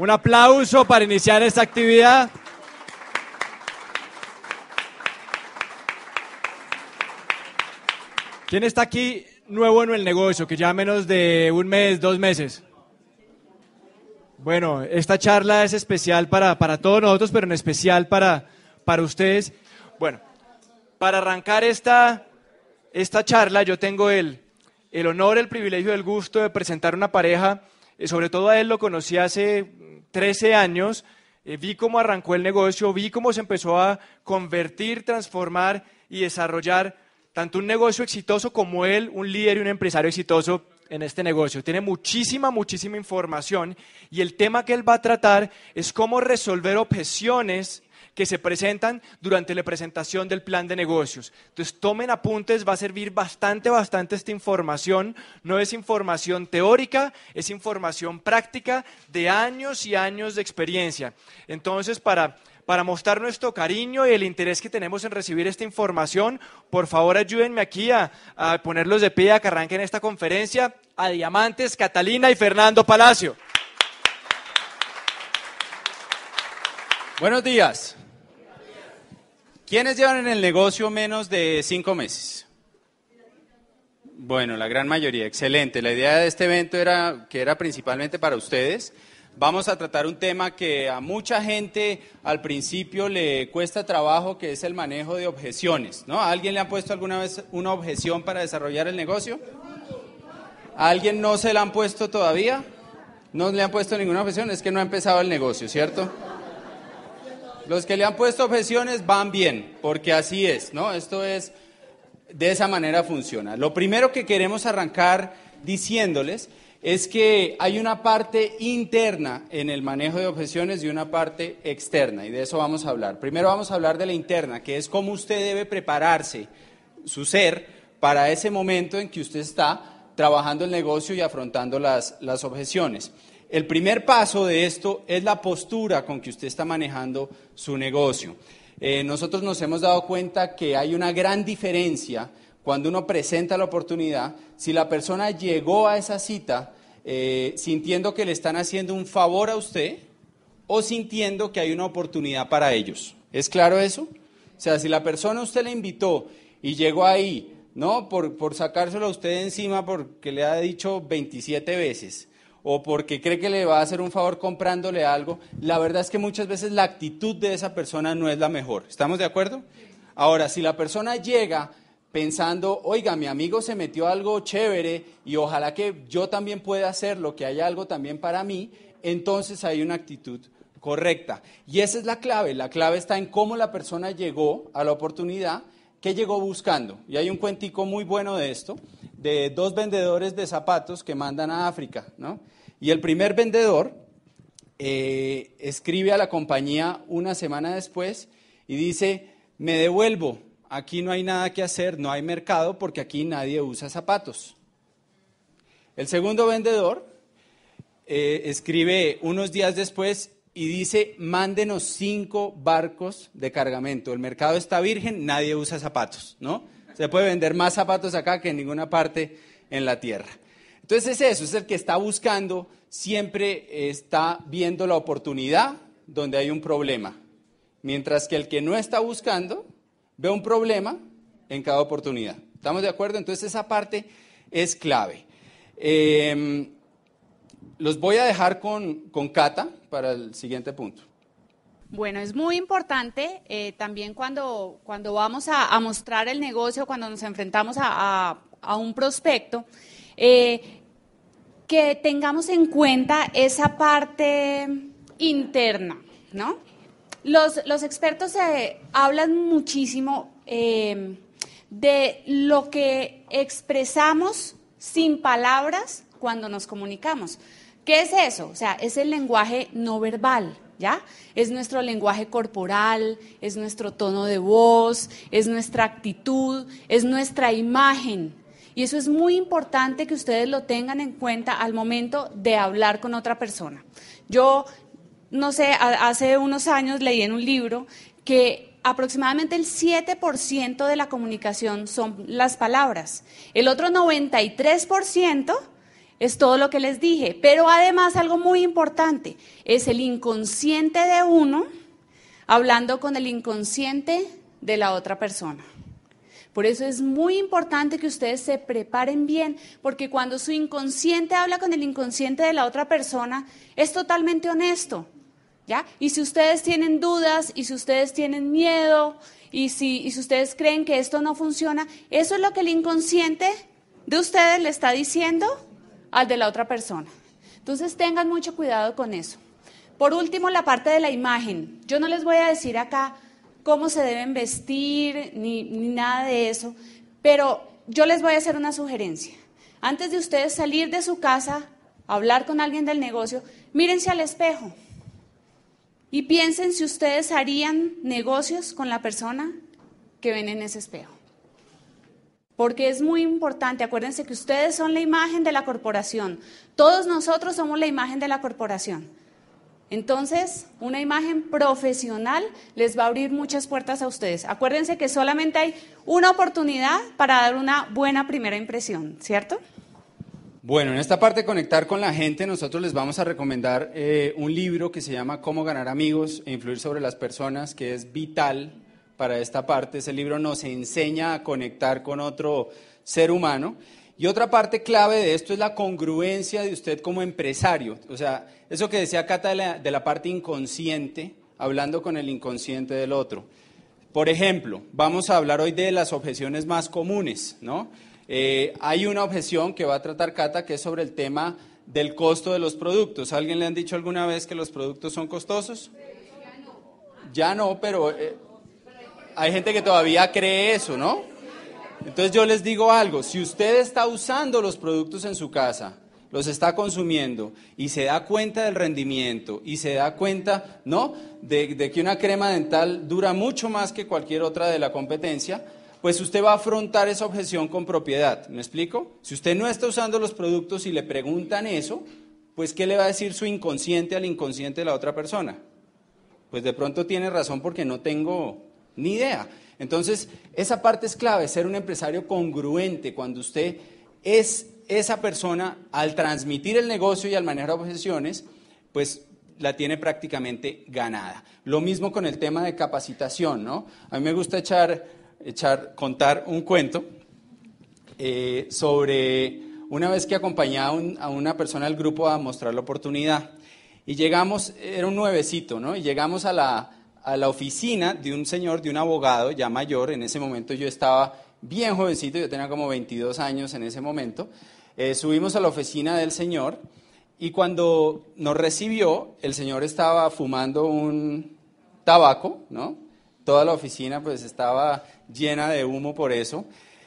Un aplauso para iniciar esta actividad. ¿Quién está aquí nuevo en el negocio, que ya menos de un mes, dos meses? Bueno, esta charla es especial para, todos nosotros, pero en especial para, para ustedes. Bueno, para arrancar esta, esta charla, yo tengo el, el honor, el privilegio, el gusto de presentar una pareja. Eh, sobre todo a él lo conocí hace 13 años, eh, vi cómo arrancó el negocio, vi cómo se empezó a convertir, transformar y desarrollar tanto un negocio exitoso como él, un líder y un empresario exitoso en este negocio. Tiene muchísima, muchísima información y el tema que él va a tratar es cómo resolver objeciones que se presentan durante la presentación del plan de negocios. Entonces, tomen apuntes, va a servir bastante, bastante esta información. No es información teórica, es información práctica de años y años de experiencia. Entonces, para para mostrar nuestro cariño y el interés que tenemos en recibir esta información. Por favor, ayúdenme aquí a, a, ponerlos de pie a que arranquen esta conferencia. A Diamantes, Catalina y Fernando Palacio. Buenos días. ¿Quiénes llevan en el negocio menos de cinco meses? Bueno, la gran mayoría, excelente. La idea de este evento era que era principalmente para ustedes. Vamos a tratar un tema que a mucha gente al principio le cuesta trabajo, que es el manejo de objeciones. ¿no? alguien le han puesto alguna vez una objeción para desarrollar el negocio? alguien no se la han puesto todavía? No le han puesto ninguna objeción, es que no ha empezado el negocio, ¿cierto? Los que le han puesto objeciones van bien, porque así es, ¿no? Esto es, de esa manera funciona. Lo primero que queremos arrancar diciéndoles es que hay una parte interna en el manejo de objeciones y una parte externa, y de eso vamos a hablar. Primero vamos a hablar de la interna, que es cómo usted debe prepararse su ser para ese momento en que usted está trabajando el negocio y afrontando las, las objeciones. El primer paso de esto es la postura con que usted está manejando su negocio. Eh, nosotros nos hemos dado cuenta que hay una gran diferencia cuando uno presenta la oportunidad, si la persona llegó a esa cita eh, sintiendo que le están haciendo un favor a usted o sintiendo que hay una oportunidad para ellos. ¿Es claro eso? O sea, si la persona usted la invitó y llegó ahí, ¿no? Por, por sacárselo a usted encima porque le ha dicho 27 veces o porque cree que le va a hacer un favor comprándole algo, la verdad es que muchas veces la actitud de esa persona no es la mejor. ¿Estamos de acuerdo? Ahora, si la persona llega pensando, oiga, mi amigo se metió algo chévere y ojalá que yo también pueda hacerlo, que haya algo también para mí, entonces hay una actitud correcta. Y esa es la clave. La clave está en cómo la persona llegó a la oportunidad, qué llegó buscando. Y hay un cuentico muy bueno de esto de dos vendedores de zapatos que mandan a África, ¿no? Y el primer vendedor eh, escribe a la compañía una semana después y dice, me devuelvo, aquí no hay nada que hacer, no hay mercado porque aquí nadie usa zapatos. El segundo vendedor eh, escribe unos días después y dice, mándenos cinco barcos de cargamento, el mercado está virgen, nadie usa zapatos, ¿no? Se puede vender más zapatos acá que en ninguna parte en la tierra. Entonces es eso, es el que está buscando, siempre está viendo la oportunidad donde hay un problema. Mientras que el que no está buscando ve un problema en cada oportunidad. ¿Estamos de acuerdo? Entonces esa parte es clave. Em, los voy a dejar con, con Cata para el siguiente punto. Bueno, es muy importante eh, también cuando, vamos a, mostrar el negocio, cuando nos enfrentamos a, un prospecto, eh, que tengamos en cuenta esa parte interna, ¿no? Los, expertos eh, hablan muchísimo de lo que expresamos sin palabras cuando nos comunicamos. ¿Qué es eso? O sea, es el lenguaje no verbal. ¿ya? Es nuestro lenguaje corporal, es nuestro tono de voz, es nuestra actitud, es nuestra imagen. Y eso es muy importante que ustedes lo tengan en cuenta al momento de hablar con otra persona. Yo, no sé, hace unos años leí en un libro que aproximadamente el 7% de la comunicación son las palabras. El otro 93% es todo lo que les dije. Pero además algo muy importante es el inconsciente de uno hablando con el inconsciente de la otra persona. Por eso es muy importante que ustedes se preparen bien, porque cuando su inconsciente habla con el inconsciente de la otra persona, es totalmente honesto. ¿ya? Y si ustedes tienen dudas, y si ustedes tienen miedo, y si, y si ustedes creen que esto no funciona, eso es lo que el inconsciente de ustedes le está diciendo al de la otra persona. Entonces tengan mucho cuidado con eso. Por último, la parte de la imagen. Yo no les voy a decir acá cómo se deben vestir ni, ni nada de eso, pero yo les voy a hacer una sugerencia. Antes de ustedes salir de su casa, hablar con alguien del negocio, mírense al espejo y piensen si ustedes harían negocios con la persona que ven en ese espejo porque es muy importante. Acuérdense que ustedes son la imagen de la corporación. Todos nosotros somos la imagen de la corporación. Entonces, una imagen profesional les va a abrir muchas puertas a ustedes. Acuérdense que solamente hay una oportunidad para dar una buena primera impresión, ¿cierto? Bueno, en esta parte de conectar con la gente, nosotros les vamos a recomendar eh, un libro que se llama Cómo ganar amigos e influir sobre las personas, que es vital para esta parte. Ese libro nos enseña a conectar con otro ser humano. Y otra parte clave de esto es la congruencia de usted como empresario. O sea, eso que decía Cata de la, parte inconsciente, hablando con el inconsciente del otro. Por ejemplo, vamos a hablar hoy de las objeciones más comunes, ¿no? Eh, hay una objeción que va a tratar Cata que es sobre el tema del costo de los productos. ¿Alguien le han dicho alguna vez que los productos son costosos? ya no, pero eh, hay gente que todavía cree eso, ¿no? Entonces yo les digo algo, si usted está usando los productos en su casa, los está consumiendo y se da cuenta del rendimiento y se da cuenta, ¿no? De, que una crema dental dura mucho más que cualquier otra de la competencia, pues usted va a afrontar esa objeción con propiedad. ¿Me explico? Si usted no está usando los productos y le preguntan eso, pues ¿qué le va a decir su inconsciente al inconsciente de la otra persona? Pues de pronto tiene razón porque no tengo ni idea. Entonces, esa parte es clave, ser un empresario congruente cuando usted es esa persona al transmitir el negocio y al manejar objeciones, pues la tiene prácticamente ganada. Lo mismo con el tema de capacitación, ¿no? A mí me gusta echar, echar contar un cuento eh, sobre una vez que acompañaba a una persona del grupo a mostrar la oportunidad. Y llegamos, era un nuevecito, ¿no? Y llegamos a la, a la oficina de un señor, de un abogado ya mayor, en ese momento yo estaba bien jovencito, yo tenía como 22 años en ese momento, eh, subimos a la oficina del señor y cuando nos recibió, el señor estaba fumando un tabaco, ¿no? Toda la oficina pues estaba llena de humo por eso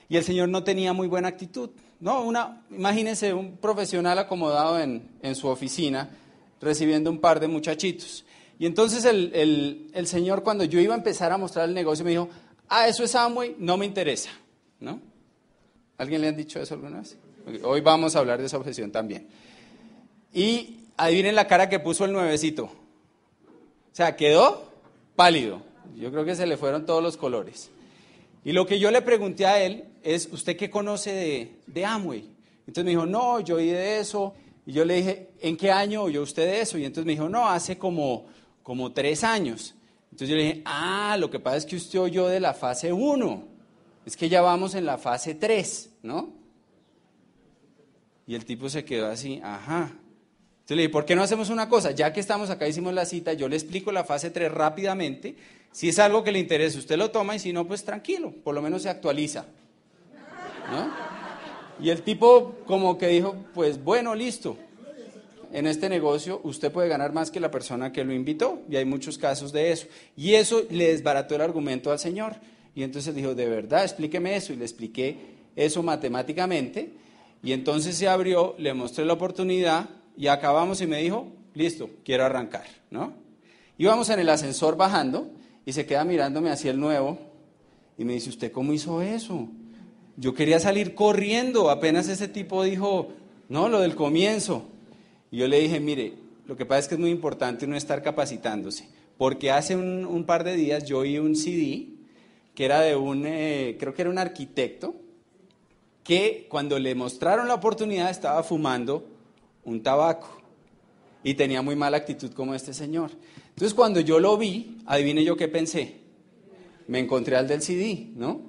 y el señor no tenía muy buena actitud, ¿no? Una, imagínense un profesional acomodado en, en su oficina recibiendo un par de muchachitos. Y entonces el, señor, cuando yo iba a empezar a mostrar el negocio, me dijo, ah, eso es Amway, no me interesa, ¿no? ¿Alguien le han dicho eso alguna vez? Hoy vamos a hablar de esa objeción también. Y adivinen la cara que puso el nuevecito. O sea, quedó pálido. Yo creo que se le fueron todos los colores. Y lo que yo le pregunté a él es, ¿usted qué conoce de, de Amway? Entonces me dijo, no, yo oí de eso. Y yo le dije, ¿en qué año oyó usted de eso? Y entonces me dijo, no, hace como como tres años. Entonces yo le dije, ah, lo que pasa es que usted oyó de la fase 1, es que ya vamos en la fase 3, ¿no? Y el tipo se quedó así, ajá. Entonces le dije, ¿por qué no hacemos una cosa? Ya que estamos acá, hicimos la cita, yo le explico la fase 3 rápidamente. Si es algo que le interesa, usted lo toma y si no, pues tranquilo, por lo menos se actualiza. Y el tipo como que dijo, pues bueno, listo en este negocio usted puede ganar más que la persona que lo invitó, y hay muchos casos de eso. Y eso le desbarató el argumento al Señor. Y entonces dijo, de verdad, explíqueme eso. Y le expliqué eso matemáticamente. Y entonces se abrió, le mostré la oportunidad y acabamos y me dijo, listo, quiero arrancar, ¿no? Íbamos en el ascensor bajando y se queda mirándome hacia el nuevo y me dice, ¿usted cómo hizo eso? Yo quería salir corriendo, apenas ese tipo dijo, no, lo del comienzo. Y yo le dije, mire, lo que pasa es que es muy importante uno estar capacitándose, porque hace un, par de días yo oí un CD que era de un, eh, creo que era un arquitecto, que cuando le mostraron la oportunidad estaba fumando un tabaco y tenía muy mala actitud como este señor. Entonces cuando yo lo vi, adivine yo qué pensé. Me encontré al del CD, ¿no?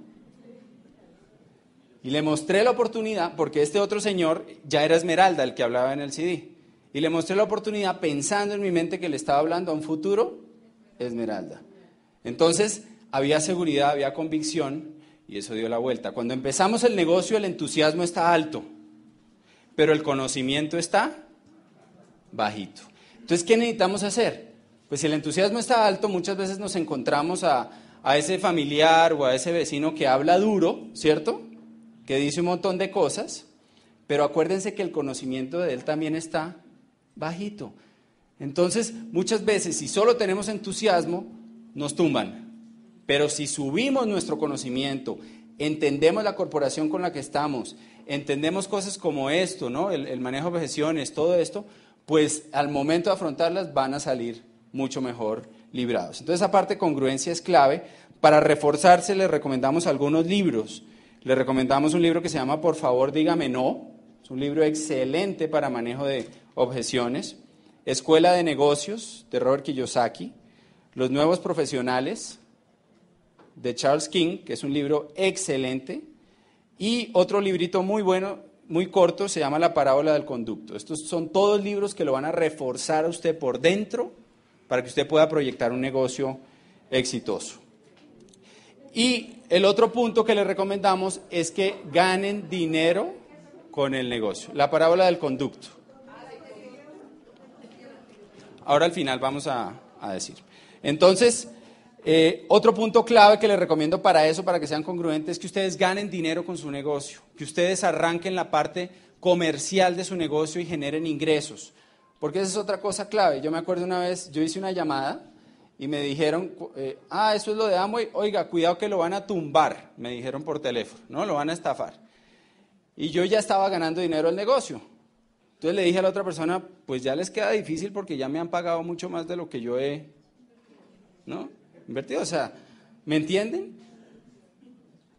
Y le mostré la oportunidad porque este otro señor ya era Esmeralda, el que hablaba en el CD. Y le mostré la oportunidad pensando en mi mente que le estaba hablando a un futuro Esmeralda. Entonces, había seguridad, había convicción y eso dio la vuelta. Cuando empezamos el negocio, el entusiasmo está alto, pero el conocimiento está bajito. Entonces, ¿qué necesitamos hacer? Pues si el entusiasmo está alto, muchas veces nos encontramos a, a ese familiar o a ese vecino que habla duro, ¿cierto? Que dice un montón de cosas, pero acuérdense que el conocimiento de él también está bajito. Entonces, muchas veces, si solo tenemos entusiasmo, nos tumban. Pero si subimos nuestro conocimiento, entendemos la corporación con la que estamos, entendemos cosas como esto, ¿no? El, manejo de objeciones, todo esto, pues al momento de afrontarlas van a salir mucho mejor librados. Entonces, aparte, congruencia es clave. Para reforzarse, le recomendamos algunos libros. le recomendamos un libro que se llama Por favor, dígame no. Es un libro excelente para manejo de objeciones, Escuela de Negocios de Robert Kiyosaki, Los Nuevos Profesionales de Charles King, que es un libro excelente, y otro librito muy bueno, muy corto, se llama La Parábola del Conducto. Estos son todos libros que lo van a reforzar a usted por dentro para que usted pueda proyectar un negocio exitoso. Y el otro punto que le recomendamos es que ganen dinero con el negocio. La parábola del conducto. Ahora al final vamos a, decir. Entonces, eh, otro punto clave que les recomiendo para eso, para que sean congruentes, es que ustedes ganen dinero con su negocio, que ustedes arranquen la parte comercial de su negocio y generen ingresos. Porque esa es otra cosa clave. Yo me acuerdo una vez, yo hice una llamada y me dijeron, eh, ah, eso es lo de Amway, oiga, cuidado que lo van a tumbar, me dijeron por teléfono, ¿no? Lo van a estafar. Y yo ya estaba ganando dinero el negocio. Entonces le dije a la otra persona, pues ya les queda difícil porque ya me han pagado mucho más de lo que yo he, ¿no? Invertido, o sea, ¿me entienden?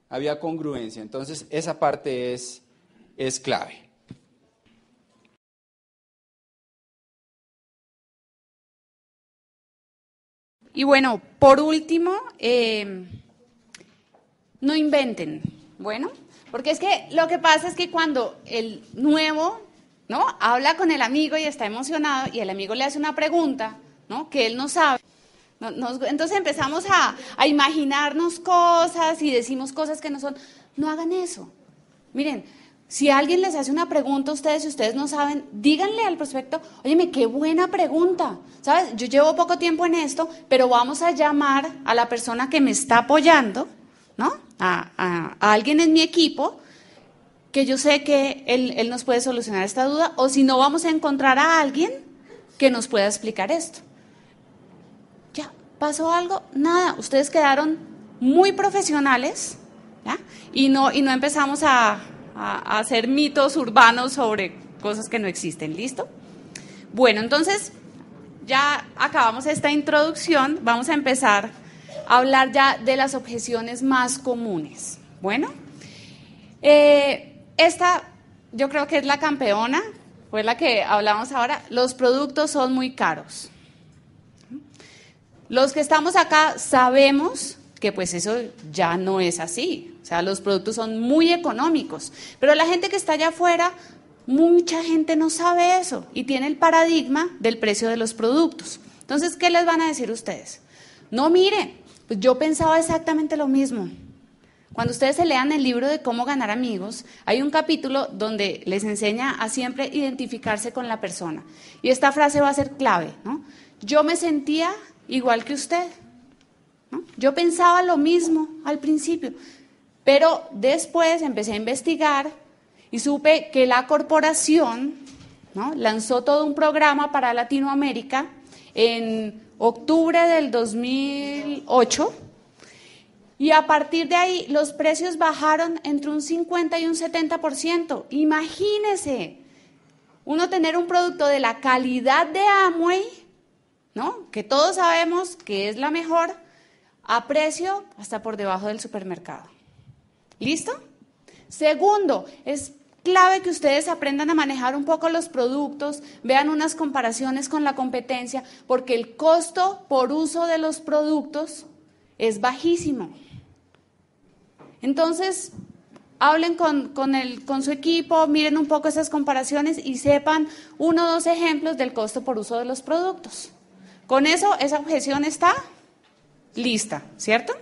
Había congruencia, entonces esa parte es, es clave. Y bueno, por último, em, no inventen, bueno, porque es que lo que pasa es que cuando el nuevo ¿no? Habla con el amigo y está emocionado y el amigo le hace una pregunta, ¿no? Que él no sabe. entonces empezamos a, a, imaginarnos cosas y decimos cosas que no son. No hagan eso. Miren, si alguien les hace una pregunta a ustedes, si ustedes no saben, díganle al prospecto, óyeme, qué buena pregunta. ¿Sabes? Yo llevo poco tiempo en esto, pero vamos a llamar a la persona que me está apoyando, ¿no? a alguien en mi equipo que yo sé que él, nos puede solucionar esta duda, o si no, vamos a encontrar a alguien que nos pueda explicar esto. Ya, pasó algo, nada, ustedes quedaron muy profesionales, ¿ya? Y no, y no empezamos a, a, hacer mitos urbanos sobre cosas que no existen, ¿listo? Bueno, entonces ya acabamos esta introducción, vamos a empezar a hablar ya de las objeciones más comunes. Bueno, eh, esta yo creo que es la campeona, fue la que hablamos ahora. Los productos son muy caros. Los que estamos acá sabemos que pues eso ya no es así. O sea, los productos son muy económicos. Pero la gente que está allá afuera, mucha gente no sabe eso y tiene el paradigma del precio de los productos. Entonces, ¿qué les van a decir ustedes? No, mire, pues yo pensaba exactamente lo mismo. Cuando ustedes se lean el libro de cómo ganar amigos, hay un capítulo donde les enseña a siempre identificarse con la persona. Y esta frase va a ser clave, Yo me sentía igual que usted. Yo pensaba lo mismo al principio, pero después empecé a investigar y supe que la corporación lanzó todo un programa para Latinoamérica en octubre del 2008 y a partir de ahí los precios bajaron entre un 50 y un 70%. Imagínense, uno tener un producto de la calidad de Amway, ¿no? Que todos sabemos que es la mejor a precio hasta por debajo del supermercado. ¿Listo? Segundo, es clave que ustedes aprendan a manejar un poco los productos, vean unas comparaciones con la competencia, porque el costo por uso de los productos es bajísimo. Entonces, hablen con, el, con su equipo, miren un poco esas comparaciones y sepan uno o dos ejemplos del costo por uso de los productos. Con eso, esa objeción está lista, ¿cierto?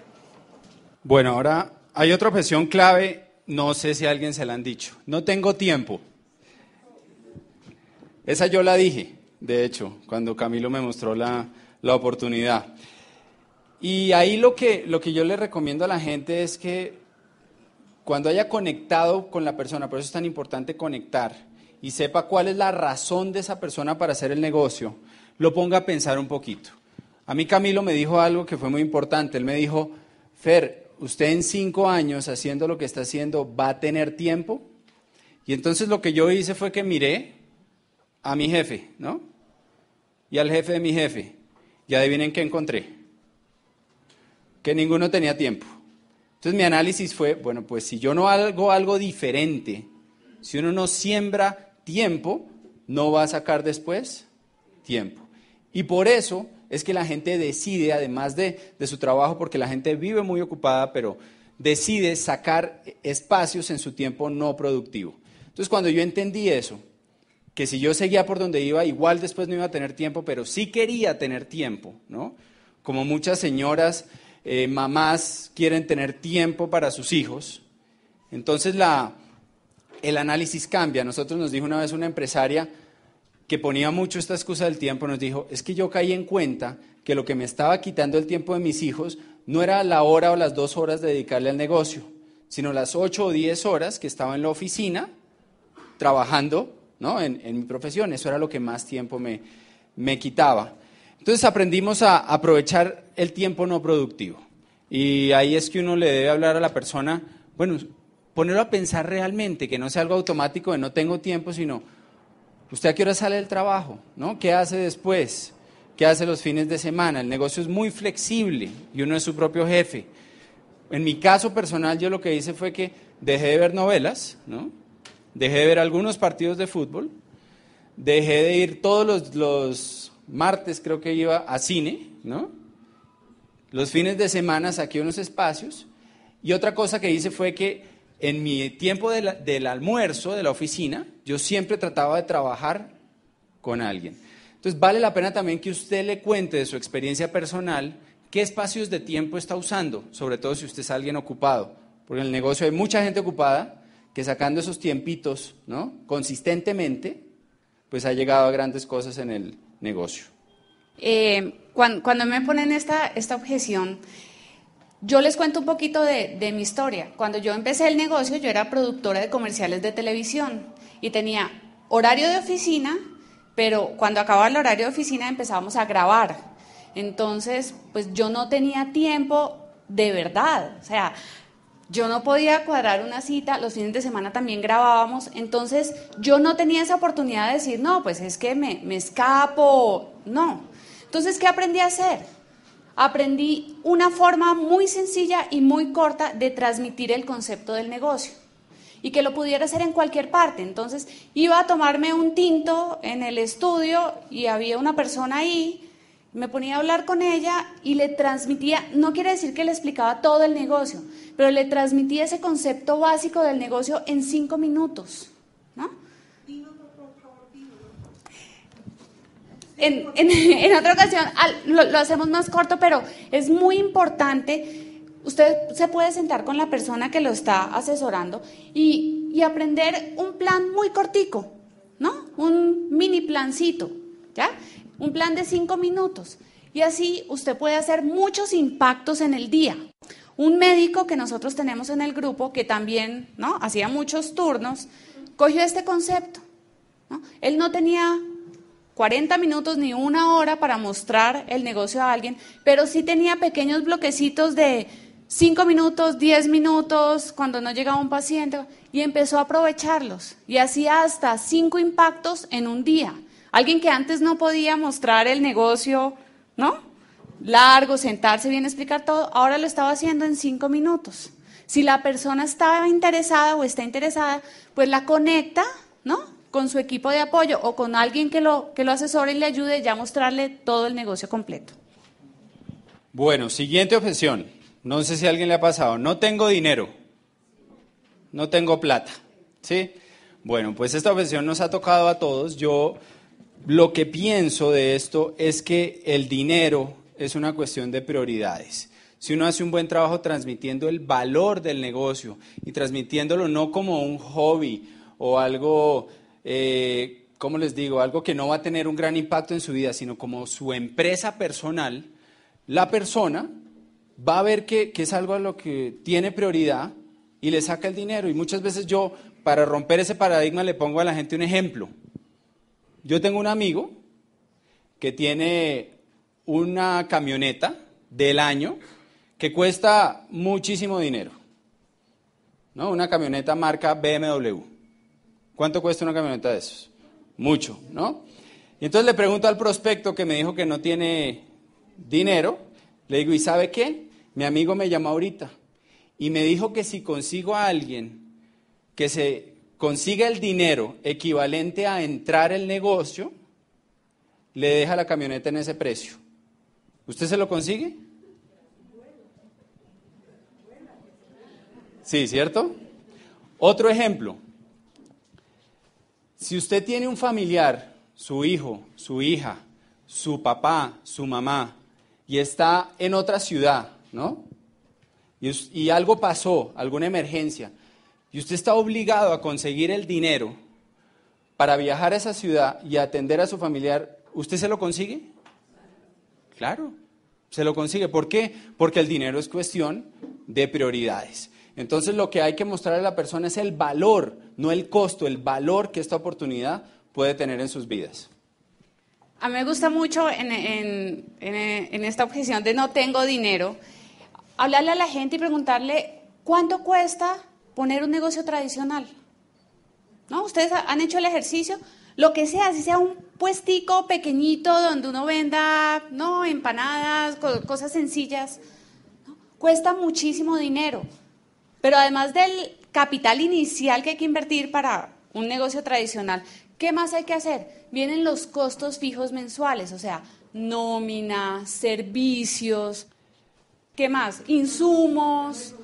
Bueno, ahora hay otra objeción clave, no sé si alguien se la han dicho. No tengo tiempo. Esa yo la dije, de hecho, cuando Camilo me mostró la, oportunidad. Y ahí lo que, lo que yo le recomiendo a la gente es que cuando haya conectado con la persona, por eso es tan importante conectar, y sepa cuál es la razón de esa persona para hacer el negocio, lo ponga a pensar un poquito. A mí Camilo me dijo algo que fue muy importante. Él me dijo, Fer, usted en cinco años haciendo lo que está haciendo va a tener tiempo. Y entonces lo que yo hice fue que miré a mi jefe, ¿no? Y al jefe de mi jefe. Y adivinen qué encontré. Que ninguno tenía tiempo. Entonces mi análisis fue, bueno, pues si yo no hago algo diferente, si uno no siembra tiempo, no va a sacar después tiempo. Y por eso es que la gente decide, además de, de, su trabajo, porque la gente vive muy ocupada, pero decide sacar espacios en su tiempo no productivo. Entonces cuando yo entendí eso, que si yo seguía por donde iba, igual después no iba a tener tiempo, pero sí quería tener tiempo, ¿no? Como muchas señoras eh, mamás quieren tener tiempo para sus hijos. Entonces el análisis cambia. Nosotros nos dijo una vez una empresaria que ponía mucho esta excusa del tiempo, nos dijo, es que yo caí en cuenta que lo que me estaba quitando el tiempo de mis hijos no era la hora o las dos horas de dedicarle al negocio, sino las ocho o diez horas que estaba en la oficina trabajando ¿no? en, mi profesión. Eso era lo que más tiempo me quitaba. Entonces aprendimos a aprovechar el tiempo no productivo. Y ahí es que uno le debe hablar a la persona, bueno, ponerlo a pensar realmente, que no sea algo automático de no tengo tiempo, sino, ¿usted a qué hora sale del trabajo? ¿No? ¿Qué hace después? ¿Qué hace los fines de semana? El negocio es muy flexible y uno es su propio jefe. En mi caso personal, yo lo que hice fue que dejé de ver novelas, ¿no? Dejé de ver algunos partidos de fútbol, dejé de ir todos los martes creo que iba a cine, ¿no? Los fines de semana saqué unos espacios. Y otra cosa que hice fue que en mi tiempo del almuerzo de la oficina, yo siempre trataba de trabajar con alguien. Entonces vale la pena también que usted le cuente de su experiencia personal qué espacios de tiempo está usando, sobre todo si usted es alguien ocupado, porque en el negocio hay mucha gente ocupada que sacando esos tiempitos, ¿no? Consistentemente, pues ha llegado a grandes cosas en el, negocio? Eh, cuando, me ponen esta, esta objeción, yo les cuento un poquito de, de, mi historia. Cuando yo empecé el negocio, yo era productora de comerciales de televisión y tenía horario de oficina, pero cuando acababa el horario de oficina empezábamos a grabar. Entonces, pues yo no tenía tiempo de verdad. O sea, yo no podía cuadrar una cita, los fines de semana también grabábamos, entonces yo no tenía esa oportunidad de decir, no, pues es que me, escapo, no. Entonces, ¿qué aprendí a hacer? Aprendí una forma muy sencilla y muy corta de transmitir el concepto del negocio y que lo pudiera hacer en cualquier parte. Entonces, iba a tomarme un tinto en el estudio y había una persona ahí me ponía a hablar con ella y le transmitía, no quiere decir que le explicaba todo el negocio, pero le transmitía ese concepto básico del negocio en cinco minutos. ¿no? En, en, en otra ocasión lo, hacemos más corto, pero es muy importante. Usted se puede sentar con la persona que lo está asesorando y, y aprender un plan muy cortico, ¿no? Un mini plancito, ¿ya? un plan de cinco minutos. Y así usted puede hacer muchos impactos en el día. Un médico que nosotros tenemos en el grupo, que también ¿no? hacía muchos turnos, cogió este concepto. Él no tenía 40 minutos ni una hora para mostrar el negocio a alguien, pero sí tenía pequeños bloquecitos de cinco minutos, diez minutos, cuando no llegaba un paciente, y empezó a aprovecharlos. Y hacía hasta cinco impactos en un día. Alguien que antes no podía mostrar el negocio, ¿no? Largo, sentarse bien, explicar todo, ahora lo estaba haciendo en cinco minutos. Si la persona estaba interesada o está interesada, pues la conecta, ¿no? Con su equipo de apoyo o con alguien que lo, que lo asesore y le ayude ya a mostrarle todo el negocio completo. Bueno, siguiente objeción. No sé si a alguien le ha pasado. No tengo dinero. No tengo plata. ¿Sí? Bueno, pues esta objeción nos ha tocado a todos. Yo lo que pienso de esto es que el dinero es una cuestión de prioridades. Si uno hace un buen trabajo transmitiendo el valor del negocio y transmitiéndolo no como un hobby o algo, eh, ¿cómo les digo? Algo que no va a tener un gran impacto en su vida, sino como su empresa personal, la persona va a ver que es algo a lo que tiene prioridad y le saca el dinero. Y muchas veces yo, para romper ese paradigma, le pongo a la gente un ejemplo. Yo tengo un amigo que tiene una camioneta del año que cuesta muchísimo dinero. ¿No? Una camioneta marca BMW. ¿Cuánto cuesta una camioneta de esos? Mucho, ¿no? Y entonces le pregunto al prospecto que me dijo que no tiene dinero, le digo, ¿y sabe qué? Mi amigo me llamó ahorita y me dijo que si consigo a alguien que se consigue el dinero equivalente a entrar el negocio, le deja la camioneta en ese precio. ¿Usted se lo consigue? Sí, ¿cierto? Otro ejemplo. Si usted tiene un familiar, su hijo, su hija, su papá, su mamá, y está en otra ciudad, ¿no? y algo pasó, alguna emergencia, y usted está obligado a conseguir el dinero para viajar a esa ciudad y atender a su familiar, ¿usted se lo consigue? Claro, se lo consigue. ¿Por qué? Porque el dinero es cuestión de prioridades. Entonces lo que hay que mostrar a la persona es el valor, no el costo, el valor que esta oportunidad puede tener en sus vidas. A mí me gusta mucho en, en esta objeción de no tengo dinero, hablarle a la gente y preguntarle cuánto cuesta poner un negocio tradicional. ¿No? Ustedes han hecho el ejercicio, lo que sea, si sea un puestico pequeñito donde uno venda, ¿no? Empanadas, cosas sencillas. Cuesta muchísimo dinero. Pero además del capital inicial que hay que invertir para un negocio tradicional, ¿qué más hay que hacer? Vienen los costos fijos mensuales, o sea, nómina, servicios, ¿qué más? Insumos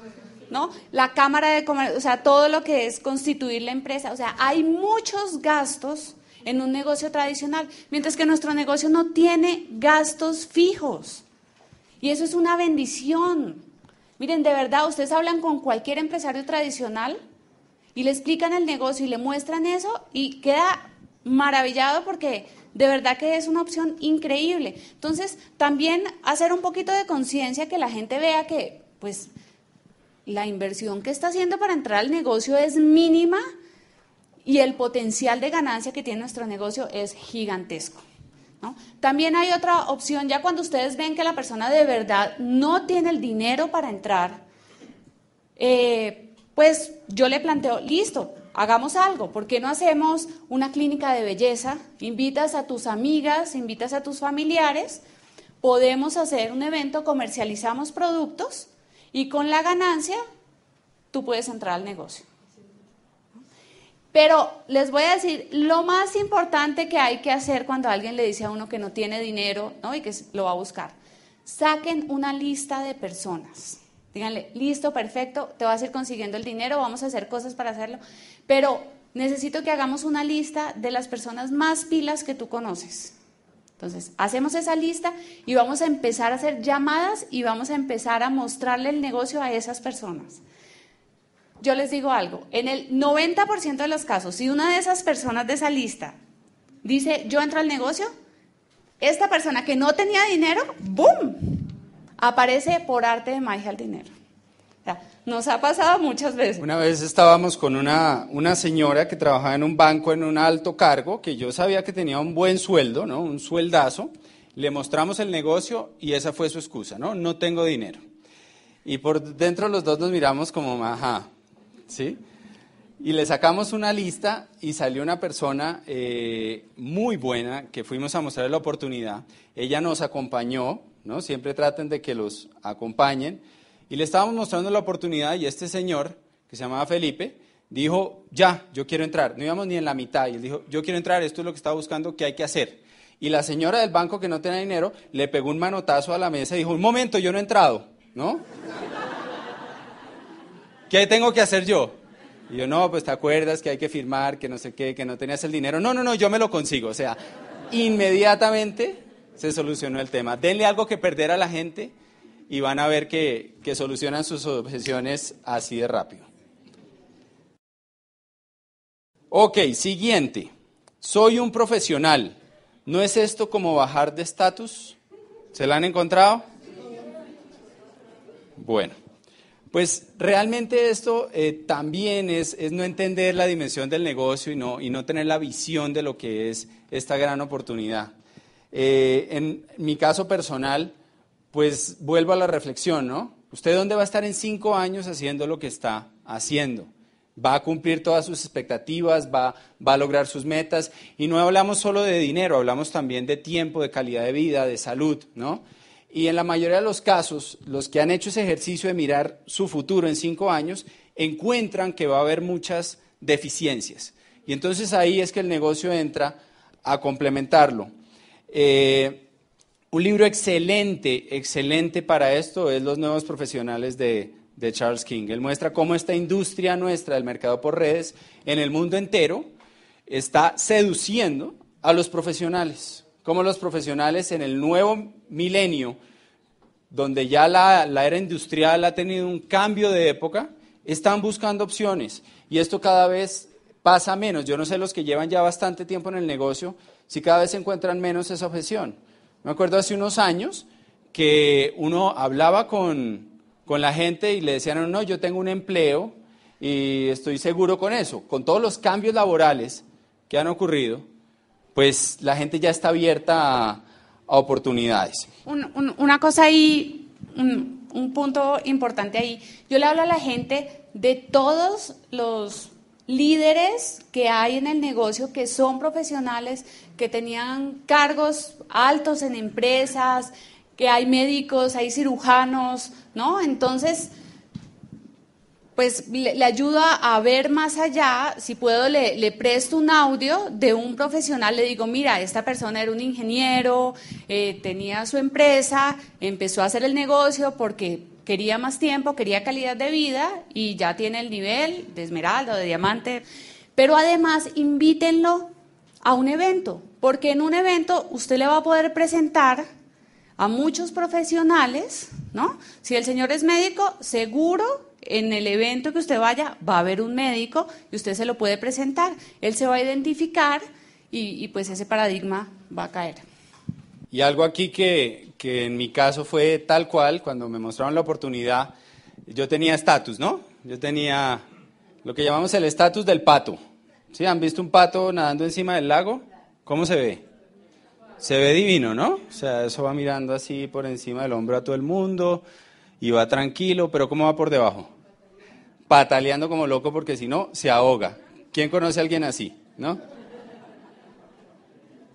¿no? La Cámara de Comercio, o sea, todo lo que es constituir la empresa. O sea, hay muchos gastos en un negocio tradicional, mientras que nuestro negocio no tiene gastos fijos. Y eso es una bendición. Miren, de verdad, ustedes hablan con cualquier empresario tradicional y le explican el negocio y le muestran eso y queda maravillado porque de verdad que es una opción increíble. Entonces, también hacer un poquito de conciencia, que la gente vea que, pues, la inversión que está haciendo para entrar al negocio es mínima y el potencial de ganancia que tiene nuestro negocio es gigantesco. También hay otra opción, ya cuando ustedes ven que la persona de verdad no tiene el dinero para entrar, eh, pues yo le planteo, listo, hagamos algo, ¿por qué no hacemos una clínica de belleza? Invitas a tus amigas, invitas a tus familiares, podemos hacer un evento, comercializamos productos y con la ganancia, tú puedes entrar al negocio. Pero les voy a decir, lo más importante que hay que hacer cuando alguien le dice a uno que no tiene dinero y que lo va a buscar, saquen una lista de personas. Díganle, listo, perfecto, te vas a ir consiguiendo el dinero, vamos a hacer cosas para hacerlo, pero necesito que hagamos una lista de las personas más pilas que tú conoces. Entonces, hacemos esa lista y vamos a empezar a hacer llamadas y vamos a empezar a mostrarle el negocio a esas personas. Yo les digo algo, en el 90% de los casos, si una de esas personas de esa lista dice, yo entro al negocio, esta persona que no tenía dinero, ¡boom! Aparece por arte de magia el dinero. O nos ha pasado muchas veces. Una vez estábamos con una, una señora que trabajaba en un banco en un alto cargo, que yo sabía que tenía un buen sueldo, ¿no? Un sueldazo. Le mostramos el negocio y esa fue su excusa, ¿no? No tengo dinero. Y por dentro los dos nos miramos como, ajá, ¿sí? Y le sacamos una lista y salió una persona eh, muy buena que fuimos a mostrarle la oportunidad. Ella nos acompañó, ¿no? Siempre traten de que los acompañen y le estábamos mostrando la oportunidad y este señor, que se llamaba Felipe, dijo, ya, yo quiero entrar. No íbamos ni en la mitad. Y él dijo, yo quiero entrar, esto es lo que estaba buscando, ¿qué hay que hacer? Y la señora del banco que no tenía dinero le pegó un manotazo a la mesa y dijo, un momento, yo no he entrado, ¿no? ¿Qué tengo que hacer yo? Y yo, no, pues te acuerdas que hay que firmar, que no sé qué, que no tenías el dinero. No, no, no, yo me lo consigo. O sea, inmediatamente se solucionó el tema. Denle algo que perder a la gente y van a ver que, solucionan sus objeciones así de rápido. Ok, siguiente. Soy un profesional. ¿No es esto como bajar de estatus? ¿Se la han encontrado? Bueno, pues realmente esto eh, también es, no entender la dimensión del negocio y no, y no tener la visión de lo que es esta gran oportunidad. Eh, en mi caso personal, pues vuelvo a la reflexión, ¿no? ¿Usted dónde va a estar en cinco años haciendo lo que está haciendo? va a cumplir todas sus expectativas, va, va, a lograr sus metas. Y no hablamos solo de dinero, hablamos también de tiempo, de calidad de vida, de salud, ¿no? Y en la mayoría de los casos, los que han hecho ese ejercicio de mirar su futuro en cinco años, encuentran que va a haber muchas deficiencias. Y entonces ahí es que el negocio entra a complementarlo. Eh, un libro excelente, excelente para esto es Los Nuevos Profesionales de, Charles King. Él muestra cómo esta industria nuestra del mercado por redes en el mundo entero está seduciendo a los profesionales, cómo los profesionales en el nuevo milenio, donde ya la, era industrial ha tenido un cambio de época, están buscando opciones y esto cada vez pasa menos. Yo no sé los que llevan ya bastante tiempo en el negocio, si cada vez encuentran menos esa objeción. Me acuerdo hace unos años que uno hablaba con, con la gente y le decían, no, no, yo tengo un empleo y estoy seguro con eso. Con todos los cambios laborales que han ocurrido, pues la gente ya está abierta a, oportunidades. una cosa ahí, un, un punto importante ahí. Yo le hablo a la gente de todos los líderes que hay en el negocio que son profesionales, que tenían cargos altos en empresas, que hay médicos, hay cirujanos, ¿no? Entonces, pues le, ayuda a ver más allá, si puedo le, presto un audio de un profesional, le digo, mira, esta persona era un ingeniero, eh, tenía su empresa, empezó a hacer el negocio porque quería más tiempo, quería calidad de vida y ya tiene el nivel de esmeralda o de diamante. Pero además invítenlo a un evento, porque en un evento usted le va a poder presentar a muchos profesionales, ¿no? Si el señor es médico, seguro en el evento que usted vaya va a haber un médico y usted se lo puede presentar. Él se va a identificar y, pues ese paradigma va a caer. Y algo aquí que, que en mi caso fue tal cual, cuando me mostraron la oportunidad, yo tenía estatus, ¿no? Yo tenía lo que llamamos el estatus del pato. ¿Sí? ¿Han visto un pato nadando encima del lago? ¿Cómo se ve? Se ve divino, ¿no? O sea, eso va mirando así por encima del hombro a todo el mundo y va tranquilo, pero ¿cómo va por debajo? Pataleando como loco porque si no, se ahoga. ¿Quién conoce a alguien así? ¿No?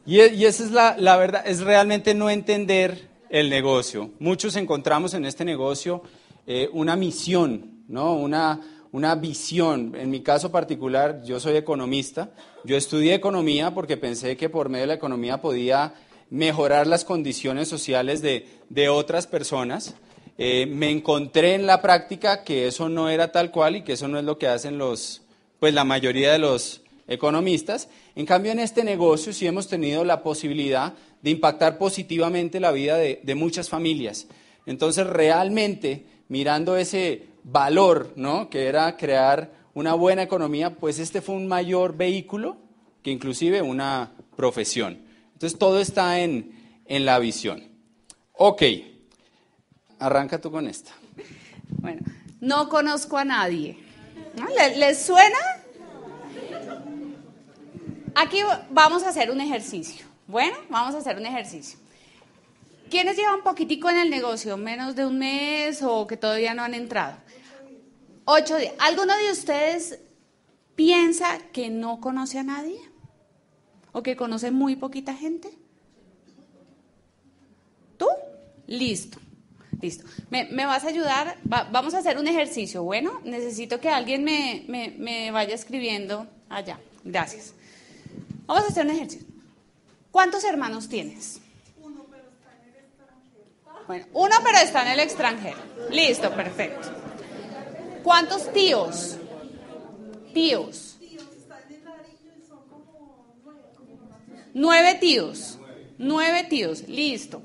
Y, e, esa es la, verdad, es realmente no entender el negocio. Muchos encontramos en este negocio eh, una misión, ¿no? Una, una visión. En mi caso particular, yo soy economista. Yo estudié economía porque pensé que por medio de la economía podía mejorar las condiciones sociales de, otras personas. Eh, me encontré en la práctica que eso no era tal cual y que eso no es lo que hacen los, pues la mayoría de los economistas. En cambio, en este negocio sí hemos tenido la posibilidad de impactar positivamente la vida de, de muchas familias. Entonces, realmente mirando ese valor, ¿no? Que era crear una buena economía, pues este fue un mayor vehículo que inclusive una profesión. Entonces todo está en, la visión. Ok, arranca tú con esta. Bueno, no conozco a nadie. ¿Les suena? Aquí vamos a hacer un ejercicio. Bueno, vamos a hacer un ejercicio. ¿Quiénes llevan poquitico en el negocio? ¿Menos de un mes o que todavía no han entrado? Ocho días. ¿Alguno de ustedes piensa que no conoce a nadie? ¿O que conoce muy poquita gente? ¿Tú? Listo. Listo. ¿Me, vas a ayudar? vamos a hacer un ejercicio. Bueno, necesito que alguien me, me vaya escribiendo allá. Gracias. Vamos a hacer un ejercicio. ¿Cuántos hermanos tienes? Bueno, uno pero está en el extranjero. Listo, perfecto. ¿Cuántos tíos? Tíos. Nueve tíos. Nueve tíos, listo.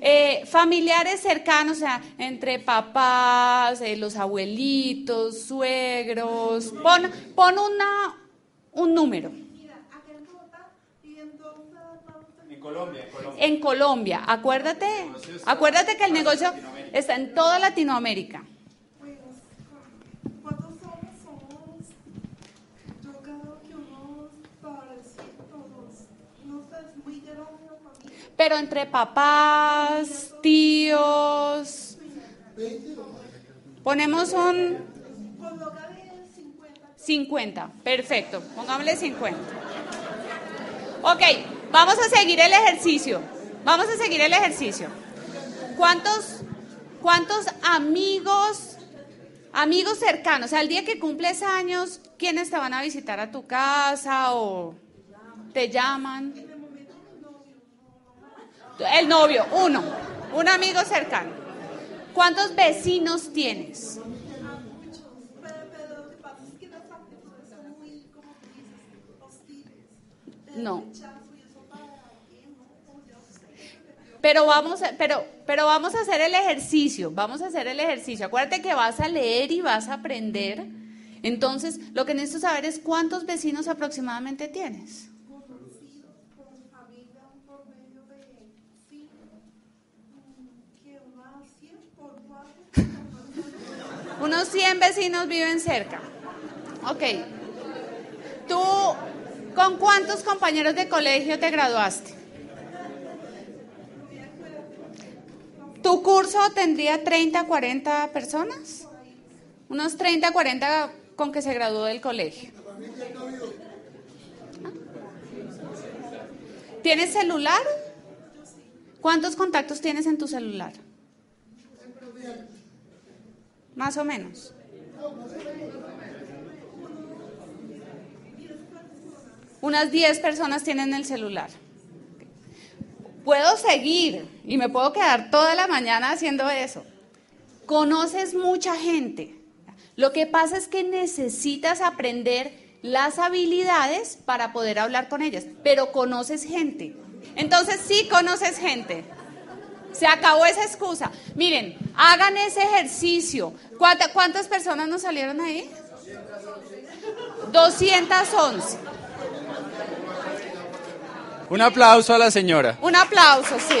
Eh, familiares cercanos, o sea, entre papás, eh, los abuelitos, suegros. Pon, pon una, un número. En Colombia, en Colombia. Acuérdate, acuérdate que el negocio está en toda Latinoamérica. Pero entre papás, tíos, ponemos un 50, perfecto, pongámosle 50. Ok, Vamos a seguir el ejercicio. Vamos a seguir el ejercicio. ¿Cuántos, cuántos amigos, amigos cercanos, o sea, día que cumples años, quiénes te van a visitar a tu casa o te llaman? El novio, uno, un amigo cercano. ¿Cuántos vecinos tienes? No. Pero vamos, a, pero, pero vamos a hacer el ejercicio, vamos a hacer el ejercicio. Acuérdate que vas a leer y vas a aprender. Entonces, lo que necesito saber es cuántos vecinos aproximadamente tienes. Unos 100 vecinos viven cerca. Ok. ¿Tú con cuántos compañeros de colegio te graduaste? ¿Tu curso tendría 30, 40 personas? Unos 30, 40 con que se graduó del colegio. ¿Tienes celular? ¿Cuántos contactos tienes en tu celular? Más o menos. Unas 10 personas tienen el celular. Puedo seguir y me puedo quedar toda la mañana haciendo eso. Conoces mucha gente. Lo que pasa es que necesitas aprender las habilidades para poder hablar con ellas, pero conoces gente. Entonces sí conoces gente. Se acabó esa excusa. Miren, hagan ese ejercicio. ¿Cuántas personas nos salieron ahí? 211. Un aplauso a la señora. Un aplauso, sí.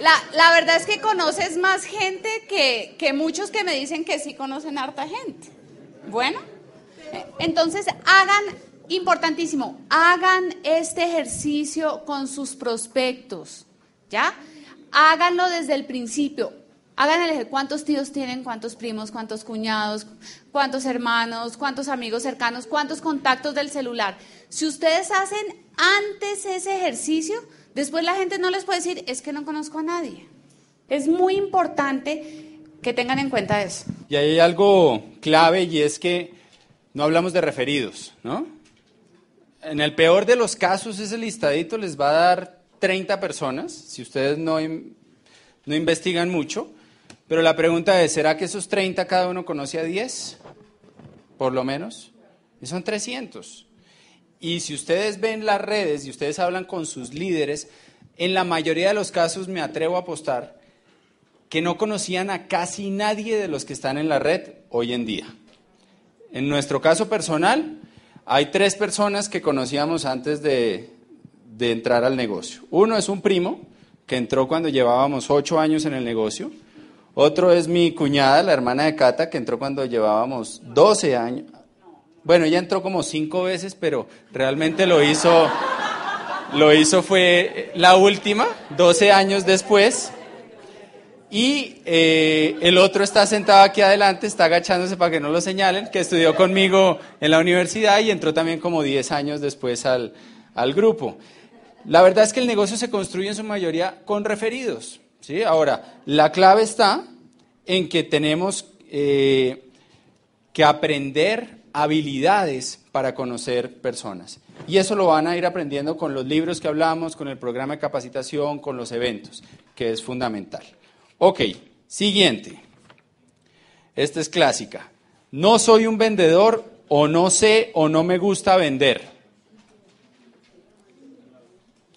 La, verdad es que conoces más gente que, que, muchos que me dicen que sí conocen harta gente. Bueno, entonces hagan, importantísimo, hagan este ejercicio con sus prospectos, ¿ya? Háganlo desde el principio. Hagan el eje, cuántos tíos tienen, cuántos primos, cuántos cuñados, cuántos hermanos, cuántos amigos cercanos, cuántos contactos del celular. Si ustedes hacen antes ese ejercicio, después la gente no les puede decir, es que no conozco a nadie. Es muy importante que tengan en cuenta eso. Y hay algo clave y es que no hablamos de referidos, ¿no? En el peor de los casos, ese listadito les va a dar 30 personas, si ustedes no, no investigan mucho, pero la pregunta es, ¿será que esos 30 cada uno conoce a 10? Por lo menos. Y son 300. Y si ustedes ven las redes y ustedes hablan con sus líderes, en la mayoría de los casos me atrevo a apostar que no conocían a casi nadie de los que están en la red hoy en día. En nuestro caso personal, hay tres personas que conocíamos antes de, de entrar al negocio. Uno es un primo que entró cuando llevábamos ocho años en el negocio. Otro es mi cuñada, la hermana de Cata, que entró cuando llevábamos 12 años. Bueno, ella entró como cinco veces, pero realmente lo hizo, lo hizo fue la última, 12 años después. Y eh, el otro está sentado aquí adelante, está agachándose para que no lo señalen, que estudió conmigo en la universidad y entró también como 10 años después al, al grupo. La verdad es que el negocio se construye en su mayoría con referidos. Ahora, la clave está en que tenemos eh, que aprender habilidades para conocer personas. Y eso lo van a ir aprendiendo con los libros que hablamos, con el programa de capacitación, con los eventos, que es fundamental. Ok, siguiente. Esta es clásica. No soy un vendedor o no sé o no me gusta vender.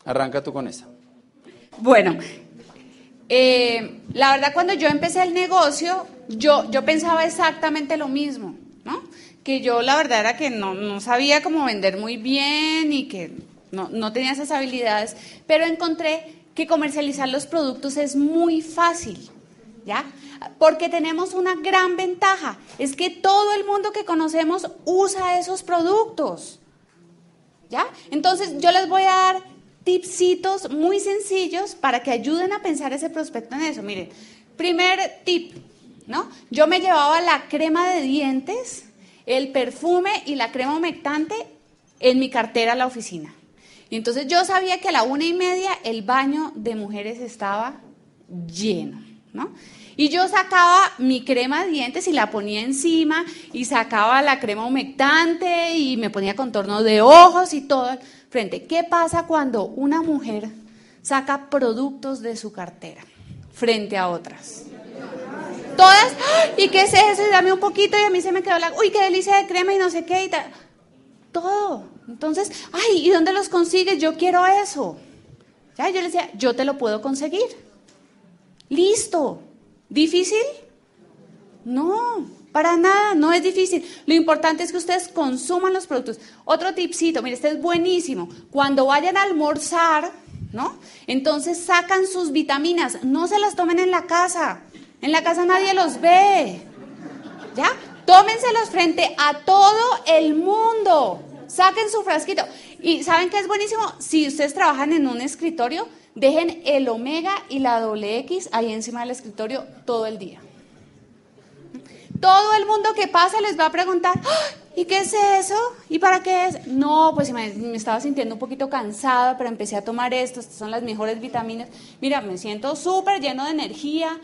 Arranca tú con esa. Bueno, eh, la verdad cuando yo empecé el negocio, yo, yo pensaba exactamente lo mismo, ¿no? Que yo la verdad era que no, sabía cómo vender muy bien y que no, no tenía esas habilidades, pero encontré que comercializar los productos es muy fácil, ¿ya? Porque tenemos una gran ventaja, es que todo el mundo que conocemos usa esos productos, ¿ya? Entonces yo les voy a dar tipsitos muy sencillos para que ayuden a pensar ese prospecto en eso. Miren, primer tip, ¿no? Yo me llevaba la crema de dientes, el perfume y la crema humectante en mi cartera a la oficina. Y entonces yo sabía que a la una y media el baño de mujeres estaba lleno, ¿no? Y yo sacaba mi crema de dientes y la ponía encima y sacaba la crema humectante y me ponía contorno de ojos y todo frente. ¿Qué pasa cuando una mujer saca productos de su cartera frente a otras? Todas, ¡Ah! ¿y qué es eso? dame un poquito y a mí se me quedó la, uy, qué delicia de crema y no sé qué y tal. Todo. Entonces, ay, ¿y dónde los consigues? Yo quiero eso. Ya, yo le decía, yo te lo puedo conseguir. Listo. ¿Difícil? No. Para nada, no es difícil. Lo importante es que ustedes consuman los productos. Otro tipcito, mire, este es buenísimo. Cuando vayan a almorzar, ¿no? Entonces sacan sus vitaminas, no se las tomen en la casa. En la casa nadie los ve. ¿Ya? Tómenselos frente a todo el mundo. Saquen su frasquito. Y ¿saben qué es buenísimo? Si ustedes trabajan en un escritorio, dejen el omega y la doble X ahí encima del escritorio todo el día. Todo el mundo que pasa les va a preguntar, ah, ¿y qué es eso? ¿Y para qué es? No, pues me, me estaba sintiendo un poquito cansada, pero empecé a tomar esto, estas son las mejores vitaminas. Mira, me siento súper lleno de energía.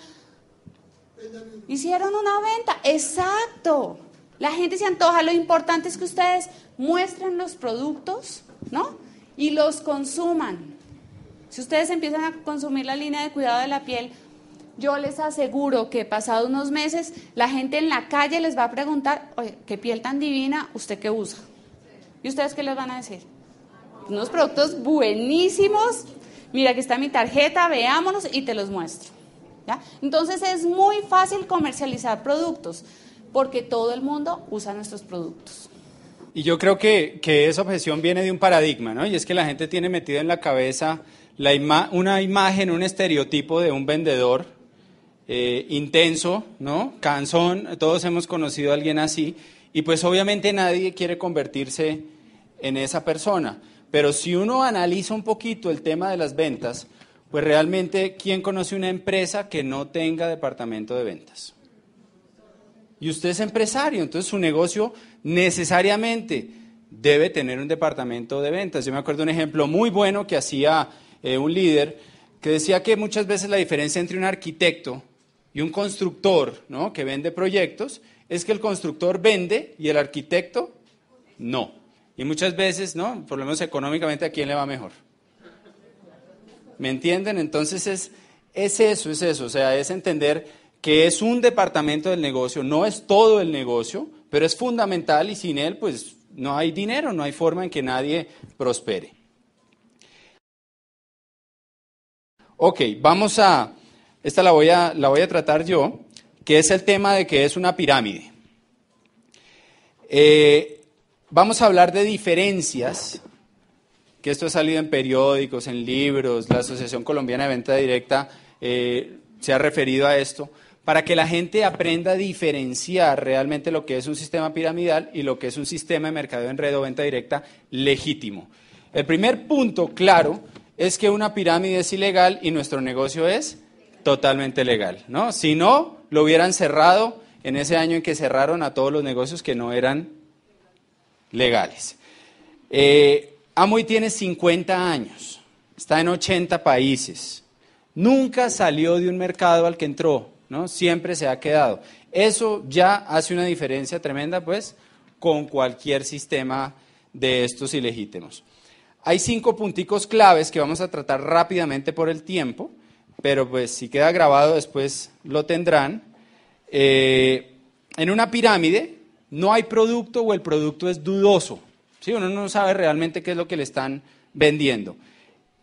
Hicieron una venta, exacto. La gente se antoja, lo importante es que ustedes muestren los productos, ¿no? Y los consuman. Si ustedes empiezan a consumir la línea de cuidado de la piel, yo les aseguro que pasado unos meses la gente en la calle les va a preguntar, oye, qué piel tan divina, ¿usted qué usa? ¿Y ustedes qué les van a decir? Unos productos buenísimos. Mira, aquí está mi tarjeta, veámonos y te los muestro. Entonces es muy fácil comercializar productos porque todo el mundo usa nuestros productos. Y yo creo que, esa objeción viene de un paradigma, ¿no? Y es que la gente tiene metida en la cabeza la una imagen, un estereotipo de un vendedor eh, intenso, ¿no? Cansón, todos hemos conocido a alguien así, y pues obviamente nadie quiere convertirse en esa persona. Pero si uno analiza un poquito el tema de las ventas, pues realmente, ¿quién conoce una empresa que no tenga departamento de ventas? Y usted es empresario, entonces su negocio necesariamente debe tener un departamento de ventas. Yo me acuerdo de un ejemplo muy bueno que hacía eh, un líder que decía que muchas veces la diferencia entre un arquitecto y un constructor ¿no? que vende proyectos es que el constructor vende y el arquitecto no. Y muchas veces, ¿no? Por lo menos económicamente, ¿a quién le va mejor? ¿Me entienden? Entonces es, es eso, es eso. O sea, es entender que es un departamento del negocio, no es todo el negocio, pero es fundamental y sin él, pues no hay dinero, no hay forma en que nadie prospere. Ok, vamos a esta la voy a, la voy a tratar yo, que es el tema de que es una pirámide. Eh, vamos a hablar de diferencias, que esto ha salido en periódicos, en libros, la Asociación Colombiana de Venta Directa eh, se ha referido a esto, para que la gente aprenda a diferenciar realmente lo que es un sistema piramidal y lo que es un sistema de mercado red o venta directa legítimo. El primer punto claro es que una pirámide es ilegal y nuestro negocio es totalmente legal, ¿no? Si no, lo hubieran cerrado en ese año en que cerraron a todos los negocios que no eran legales. Eh, Amoy tiene 50 años, está en 80 países, nunca salió de un mercado al que entró, ¿no? Siempre se ha quedado. Eso ya hace una diferencia tremenda, pues, con cualquier sistema de estos ilegítimos. Hay cinco punticos claves que vamos a tratar rápidamente por el tiempo pero pues si queda grabado después lo tendrán. Eh, en una pirámide no hay producto o el producto es dudoso. ¿sí? Uno no sabe realmente qué es lo que le están vendiendo.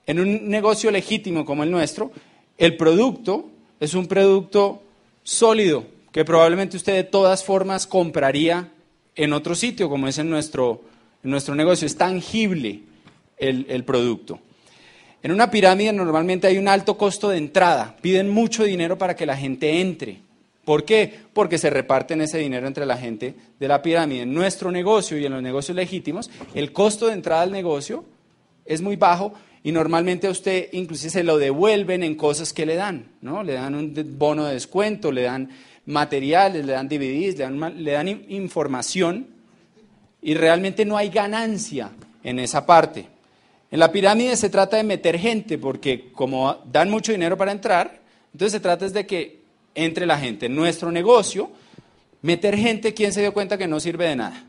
En un negocio legítimo como el nuestro, el producto es un producto sólido que probablemente usted de todas formas compraría en otro sitio, como es en nuestro, negocio. Es tangible el producto. En una pirámide normalmente hay un alto costo de entrada, piden mucho dinero para que la gente entre. ¿Por qué? Porque se reparten ese dinero entre la gente de la pirámide. En nuestro negocio y en los negocios legítimos, el costo de entrada al negocio es muy bajo y normalmente a usted inclusive se lo devuelven en cosas que le dan, ¿no? Le dan un bono de descuento, le dan materiales, le dan DVDs, le dan, le dan información y realmente no hay ganancia en esa parte. En la pirámide se trata de meter gente, porque como dan mucho dinero para entrar, entonces se trata de que entre la gente. En nuestro negocio, meter gente, ¿quién se dio cuenta que no sirve de nada?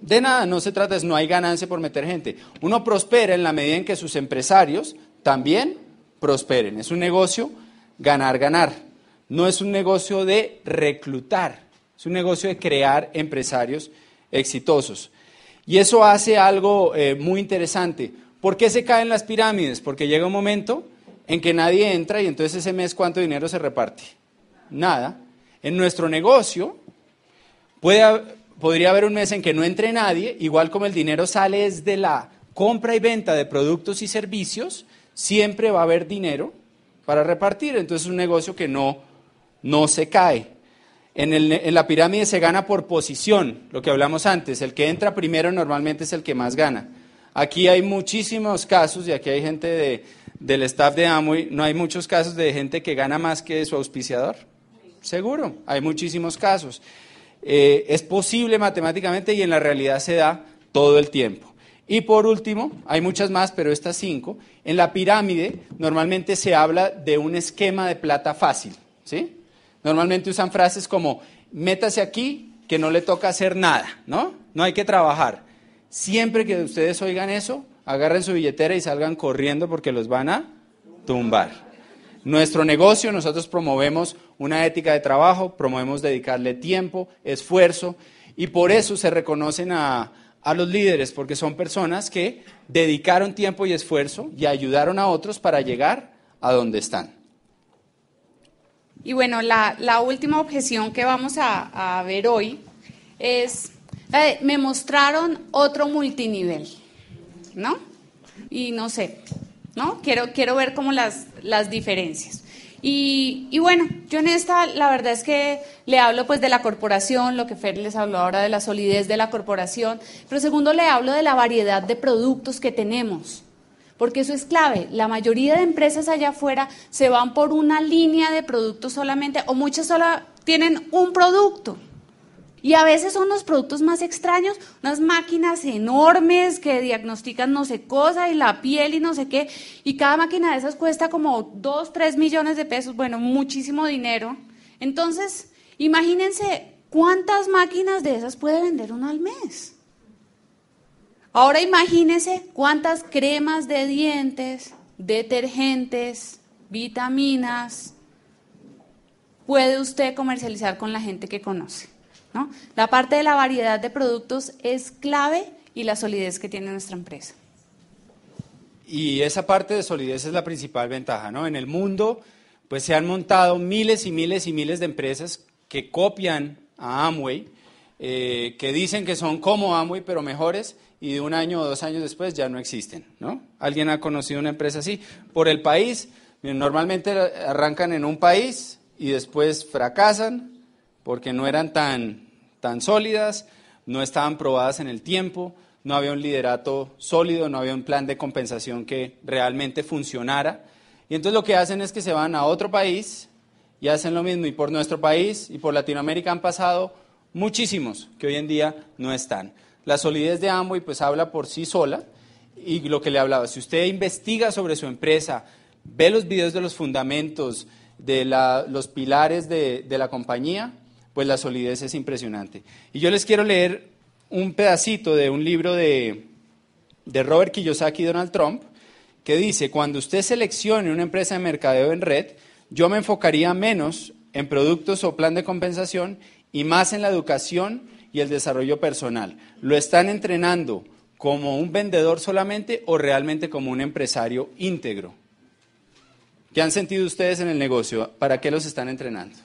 De nada, no se trata, no hay ganancia por meter gente. Uno prospera en la medida en que sus empresarios también prosperen. Es un negocio ganar, ganar. No es un negocio de reclutar, es un negocio de crear empresarios exitosos. Y eso hace algo eh, muy interesante. ¿Por qué se caen las pirámides? Porque llega un momento en que nadie entra y entonces ese mes cuánto dinero se reparte. Nada. En nuestro negocio puede, podría haber un mes en que no entre nadie, igual como el dinero sale desde la compra y venta de productos y servicios, siempre va a haber dinero para repartir. Entonces es un negocio que no, no se cae. En, la pirámide se gana por posición, lo que hablamos antes. El que entra primero normalmente es el que más gana. Aquí hay muchísimos casos, y aquí hay gente del staff de Amway, ¿no hay muchos casos de gente que gana más que su auspiciador? Seguro, hay muchísimos casos. Eh, es posible matemáticamente y en la realidad se da todo el tiempo. Y por último, hay muchas más, pero estas cinco, en la pirámide normalmente se habla de un esquema de plata fácil, ¿sí? Normalmente usan frases como, métase aquí, que no le toca hacer nada, ¿no? No hay que trabajar. Siempre que ustedes oigan eso, agarren su billetera y salgan corriendo porque los van a tumbar. Nuestro negocio, nosotros promovemos una ética de trabajo, promovemos dedicarle tiempo, esfuerzo, y por eso se reconocen a, los líderes, porque son personas que dedicaron tiempo y esfuerzo y ayudaron a otros para llegar a donde están. Y bueno, la, última objeción que vamos a, ver hoy es, me mostraron otro multinivel, ¿no? Y no sé, ¿no? Quiero, quiero ver como las, las diferencias. Y, y, bueno, yo en esta la verdad es que le hablo pues de la corporación, lo que Fer les habló ahora de la solidez de la corporación, pero segundo le hablo de la variedad de productos que tenemos porque eso es clave. La mayoría de empresas allá afuera se van por una línea de productos solamente, o muchas solo tienen un producto. Y a veces son los productos más extraños, unas máquinas enormes que diagnostican no sé cosa y la piel y no sé qué. Y cada máquina de esas cuesta como 2, 3 millones de pesos, bueno, muchísimo dinero. Entonces, imagínense cuántas máquinas de esas puede vender uno al mes. Ahora imagínense cuántas cremas de dientes, detergentes, vitaminas puede usted comercializar con la gente que conoce. La parte de la variedad de productos es clave y la solidez que tiene nuestra empresa. Y esa parte de solidez es la principal ventaja, ¿no? En el mundo, pues se han montado miles y miles y miles de empresas que copian a Amway, eh, que dicen que son como Amway, pero mejores, y de un año o dos años después ya no existen, ¿no? ¿Alguien ha conocido una empresa así? Por el país, normalmente arrancan en un país y después fracasan porque no eran tan, tan sólidas, no estaban probadas en el tiempo, no había un liderato sólido, no había un plan de compensación que realmente funcionara. Y entonces lo que hacen es que se van a otro país y hacen lo mismo. Y por nuestro país y por Latinoamérica han pasado muchísimos que hoy en día no están. La solidez de Amway pues habla por sí sola y lo que le hablaba, si usted investiga sobre su empresa, ve los videos de los fundamentos, de los pilares de, la compañía, pues la solidez es impresionante. Y yo les quiero leer un pedacito de un libro de, de Robert Kiyosaki y Donald Trump, que dice, cuando usted seleccione una empresa de mercadeo en red, yo me enfocaría menos en productos o plan de compensación y más en la educación y el desarrollo personal? ¿Lo están entrenando como un vendedor solamente o realmente como un empresario íntegro? ¿Qué han sentido ustedes en el negocio? ¿Para qué los están entrenando?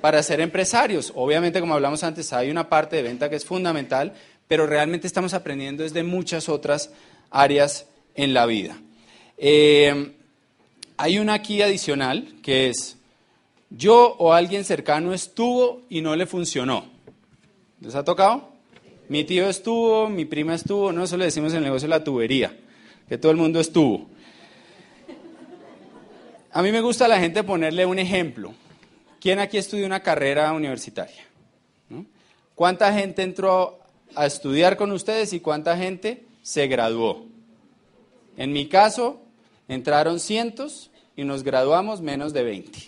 Para ser empresarios. Obviamente, como hablamos antes, hay una parte de venta que es fundamental, pero realmente estamos aprendiendo desde muchas otras áreas en la vida. Eh, hay una aquí adicional que es, yo o alguien cercano estuvo y no le funcionó. ¿Les ha tocado? Mi tío estuvo, mi prima estuvo, no, eso le decimos en el negocio de la tubería, que todo el mundo estuvo. A mí me gusta la gente ponerle un ejemplo. ¿Quién aquí estudió una carrera universitaria? ¿Cuánta gente entró a estudiar con ustedes y cuánta gente se graduó? En mi caso, entraron cientos y nos graduamos menos de 20.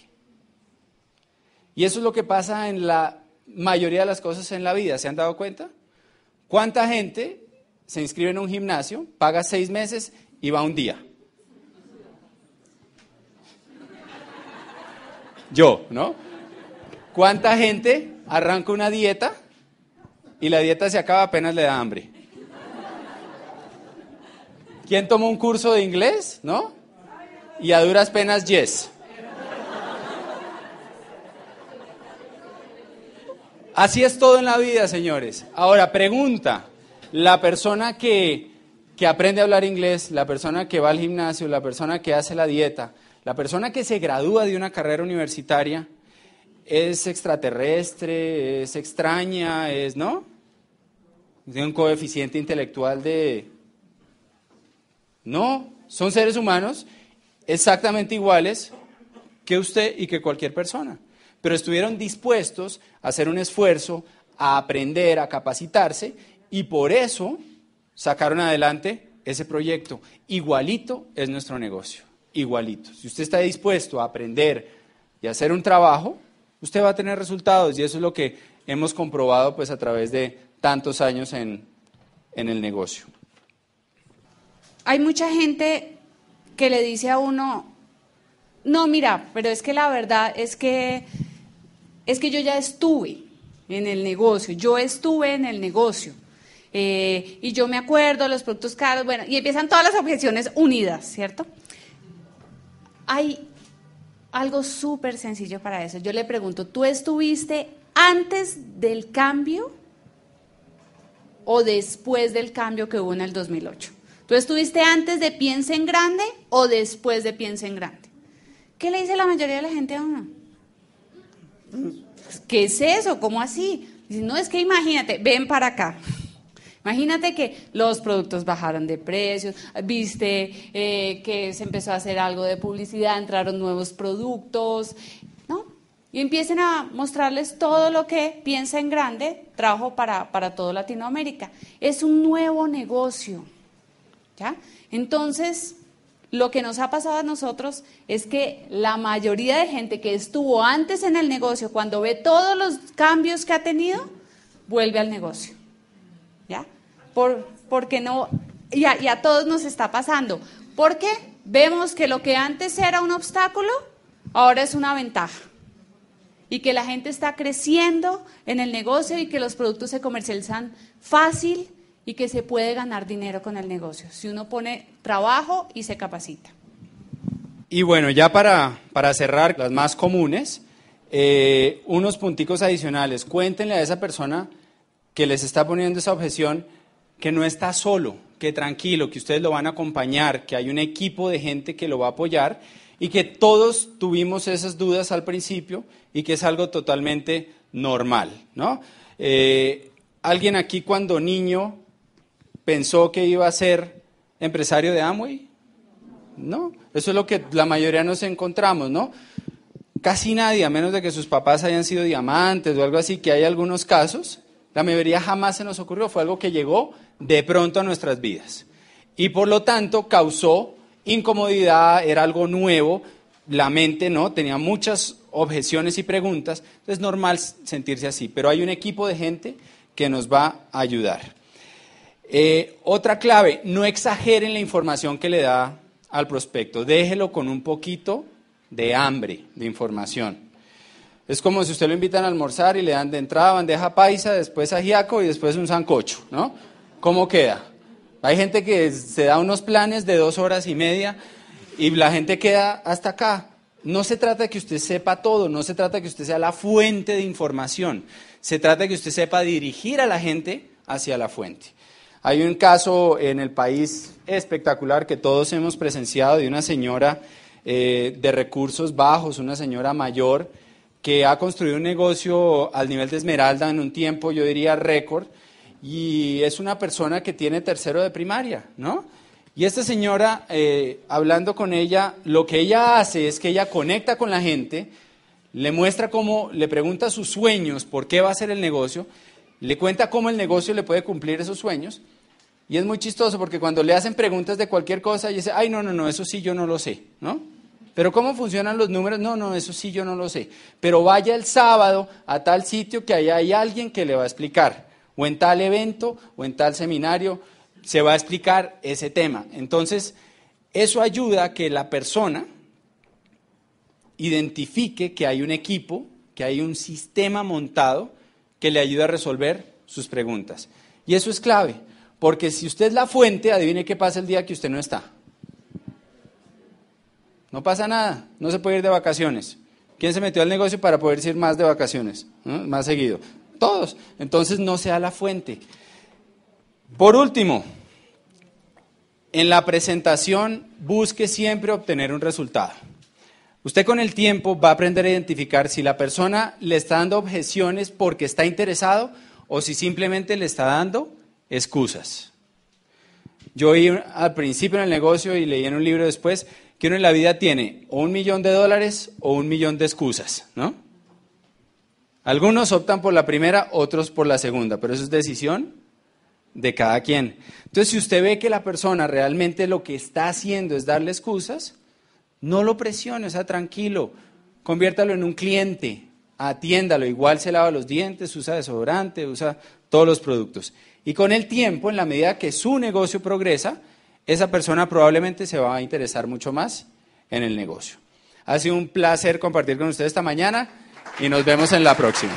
Y eso es lo que pasa en la mayoría de las cosas en la vida. ¿Se han dado cuenta? ¿Cuánta gente se inscribe en un gimnasio, paga seis meses y va un día? Yo, ¿no? ¿Cuánta gente arranca una dieta y la dieta se acaba apenas le da hambre? ¿Quién tomó un curso de inglés, no? Y a duras penas, yes. Así es todo en la vida, señores. Ahora, pregunta, la persona que, aprende a hablar inglés, la persona que va al gimnasio, la persona que hace la dieta, la persona que se gradúa de una carrera universitaria, es extraterrestre, es extraña, es, ¿no? Tiene un coeficiente intelectual de... No, son seres humanos exactamente iguales que usted y que cualquier persona pero estuvieron dispuestos a hacer un esfuerzo, a aprender, a capacitarse, y por eso sacaron adelante ese proyecto. Igualito es nuestro negocio, igualito. Si usted está dispuesto a aprender y hacer un trabajo, usted va a tener resultados, y eso es lo que hemos comprobado pues, a través de tantos años en el negocio. Hay mucha gente que le dice a uno, no, mira, pero es que la verdad es que es que yo ya estuve en el negocio, yo estuve en el negocio. Eh, y yo me acuerdo, los productos caros, bueno, y empiezan todas las objeciones unidas, ¿cierto? Hay algo súper sencillo para eso. Yo le pregunto, ¿tú estuviste antes del cambio o después del cambio que hubo en el 2008? ¿Tú estuviste antes de piensa en grande o después de piensa en grande? ¿Qué le dice la mayoría de la gente a ah, uno? ¿qué es eso? ¿Cómo así? no, es que imagínate, ven para acá. Imagínate que los productos bajaron de precios, viste eh, que se empezó a hacer algo de publicidad, entraron nuevos productos, ¿no? Y empiecen a mostrarles todo lo que piensa en grande trabajo para, para todo Latinoamérica. Es un nuevo negocio, ¿ya? Entonces, lo que nos ha pasado a nosotros es que la mayoría de gente que estuvo antes en el negocio, cuando ve todos los cambios que ha tenido, vuelve al negocio. ¿Ya? porque no, y a, a todos nos está pasando. Porque vemos que lo que antes era un obstáculo, ahora es una ventaja y que la gente está creciendo en el negocio y que los productos se comercializan fácil y que se puede ganar dinero con el negocio, si uno pone trabajo y se capacita. Y bueno, ya para, cerrar las más comunes, eh, unos punticos adicionales. Cuéntenle a esa persona que les está poniendo esa objeción que no está solo, que tranquilo, que ustedes lo van a acompañar, que hay un equipo de gente que lo va a apoyar y que todos tuvimos esas dudas al principio y que es algo totalmente normal, ¿no? Eh, alguien aquí cuando niño pensó que iba a ser empresario de Amway? No, eso es lo que la mayoría nos encontramos, ¿no? Casi nadie, a menos de que sus papás hayan sido diamantes o algo así, que hay algunos casos, la mayoría jamás se nos ocurrió, fue algo que llegó de pronto a nuestras vidas. Y por lo tanto causó incomodidad, era algo nuevo, la mente no tenía muchas objeciones y preguntas, es normal sentirse así, pero hay un equipo de gente que nos va a ayudar. Eh, otra clave, no exageren la información que le da al prospecto, déjelo con un poquito de hambre, de información. Es como si usted lo invitan a almorzar y le dan de entrada bandeja paisa, después ajiaco y después un sancocho, ¿no? ¿Cómo queda? Hay gente que se da unos planes de dos horas y media y la gente queda hasta acá. No se trata que usted sepa todo, no se trata que usted sea la fuente de información, se trata de que usted sepa dirigir a la gente hacia la fuente. Hay un caso en el país espectacular que todos hemos presenciado de una señora eh, de recursos bajos, una señora mayor, que ha construido un negocio al nivel de Esmeralda en un tiempo, yo diría, récord, y es una persona que tiene tercero de primaria, ¿no? Y esta señora, eh, hablando con ella, lo que ella hace es que ella conecta con la gente, le muestra cómo, le pregunta sus sueños, por qué va a ser el negocio, le cuenta cómo el negocio le puede cumplir esos sueños, y es muy chistoso porque cuando le hacen preguntas de cualquier cosa y dice, ay, no, no, no, eso sí yo no lo sé, ¿no? Pero ¿cómo funcionan los números? No, no, eso sí yo no lo sé. Pero vaya el sábado a tal sitio que ahí hay alguien que le va a explicar, o en tal evento, o en tal seminario, se va a explicar ese tema. Entonces, eso ayuda a que la persona identifique que hay un equipo, que hay un sistema montado que le ayuda a resolver sus preguntas. Y eso es clave. Porque si usted es la fuente, adivine qué pasa el día que usted no está. No pasa nada, no se puede ir de vacaciones. ¿Quién se metió al negocio para poder ir más de vacaciones? Más seguido. Todos. Entonces no sea la fuente. Por último, en la presentación busque siempre obtener un resultado. Usted con el tiempo va a aprender a identificar si la persona le está dando objeciones porque está interesado o si simplemente le está dando excusas. Yo oí al principio en el negocio y leí en un libro después que uno en la vida tiene o un millón de dólares o un millón de excusas, ¿no? Algunos optan por la primera, otros por la segunda, pero eso es decisión de cada quien. Entonces, si usted ve que la persona realmente lo que está haciendo es darle excusas, no lo presione, o sea, tranquilo, conviértalo en un cliente, atiéndalo, igual se lava los dientes, usa desodorante, usa todos los productos. Y con el tiempo, en la medida que su negocio progresa, esa persona probablemente se va a interesar mucho más en el negocio. Ha sido un placer compartir con ustedes esta mañana y nos vemos en la próxima.